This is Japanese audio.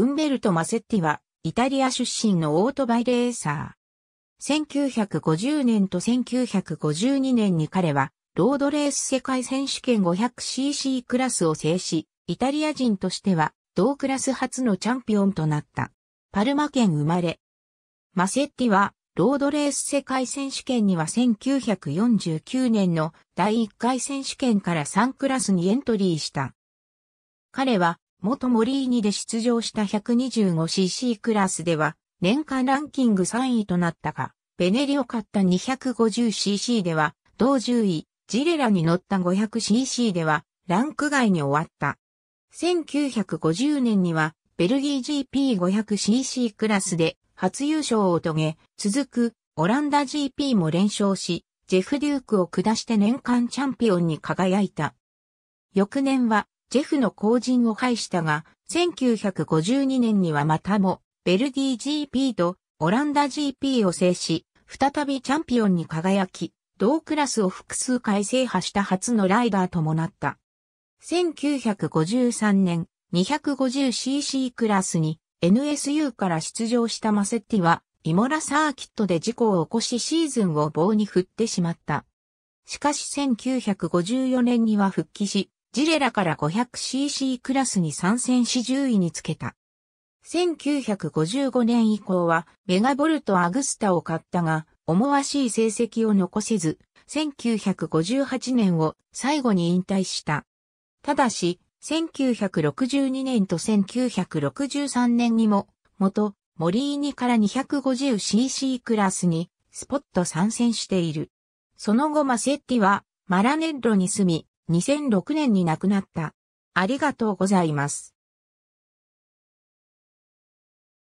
ウンベルト・マセッティは、イタリア出身のオートバイレーサー。1950年と1952年に彼は、ロードレース世界選手権 500cc クラスを制し、イタリア人としては、同クラス初のチャンピオンとなった。パルマ県生まれ。マセッティは、ロードレース世界選手権には1949年の第1回選手権から3クラスにエントリーした。彼は元モリーニで出場した 125cc クラスでは、年間ランキング3位となったが、ベネリを買った 250cc では、同10位、ジレラに乗った 500cc では、ランク外に終わった。1950年には、ベルギー GP500cc クラスで初優勝を遂げ、続くオランダ GP も連勝し、ジェフ・デュークを下して年間チャンピオンに輝いた。翌年はジェフの後陣を排したが、1952年にはまたも、ベルディ GP とオランダ GP を制し、再びチャンピオンに輝き、同クラスを複数回制覇した初のライダーともなった。1953年、250cc クラスに NSU から出場したマセッティは、イモラサーキットで事故を起こしシーズンを棒に振ってしまった。しかし1954年には復帰し、ジレラから 500cc クラスに参戦し10位につけた。1955年以降はメガボルトアグスタを買ったが、思わしい成績を残せず、1958年を最後に引退した。ただし、1962年と1963年にも、元、モリーニから 250cc クラスに、スポット参戦している。その後マセッティは、マラネッロに住み、2006年に亡くなった。ありがとうございます。